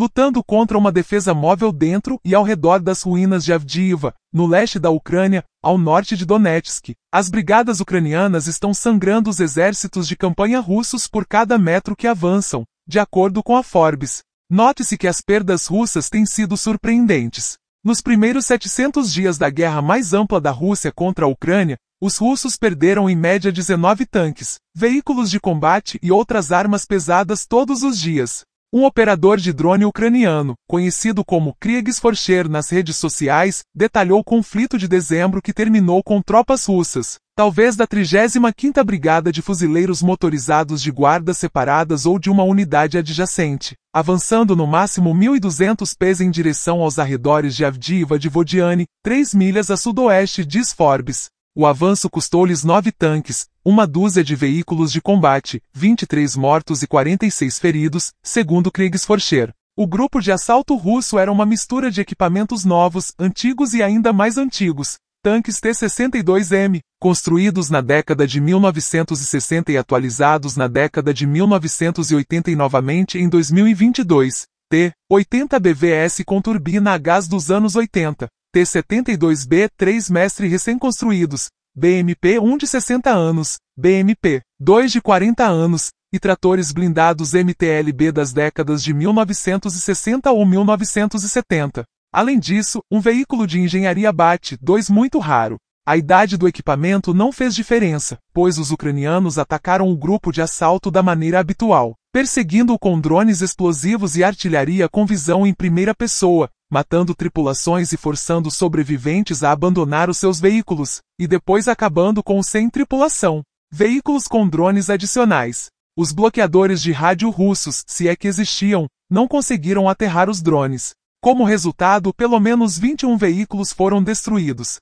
lutando contra uma defesa móvel dentro e ao redor das ruínas de Avdiivka, no leste da Ucrânia, ao norte de Donetsk. As brigadas ucranianas estão sangrando os exércitos de campanha russos por cada metro que avançam, de acordo com a Forbes. Note-se que as perdas russas têm sido surpreendentes. Nos primeiros 700 dias da guerra mais ampla da Rússia contra a Ucrânia, os russos perderam em média 19 tanques, veículos de combate e outras armas pesadas todos os dias. Um operador de drone ucraniano, conhecido como Kriegsforscher nas redes sociais, detalhou o conflito de dezembro que terminou com tropas russas, talvez da 35ª Brigada de Fuzileiros Motorizados de Guardas Separadas ou de uma unidade adjacente, avançando no máximo 1.200 pés em direção aos arredores de Avdiva de Vodiane, 3 milhas a sudoeste diz Forbes. O avanço custou-lhes nove tanques, uma dúzia de veículos de combate, 23 mortos e 46 feridos, segundo Kriegsforscher. O grupo de assalto russo era uma mistura de equipamentos novos, antigos e ainda mais antigos. Tanques T-62M, construídos na década de 1960 e atualizados na década de 1980 e novamente em 2022. T-80 BVS com turbina a gás dos anos 80. T72B3 mestre recém-construídos, BMP 1 de 60 anos, BMP 2 de 40 anos, e tratores blindados MTLB das décadas de 1960 ou 1970. Além disso, um veículo de engenharia BAT-2 muito raro. A idade do equipamento não fez diferença, pois os ucranianos atacaram o grupo de assalto da maneira habitual, perseguindo-o com drones explosivos e artilharia com visão em primeira pessoa, matando tripulações e forçando sobreviventes a abandonar os seus veículos, e depois acabando com sem tripulação. Veículos com drones adicionais. Os bloqueadores de rádio russos, se é que existiam, não conseguiram aterrar os drones. Como resultado, pelo menos 21 veículos foram destruídos,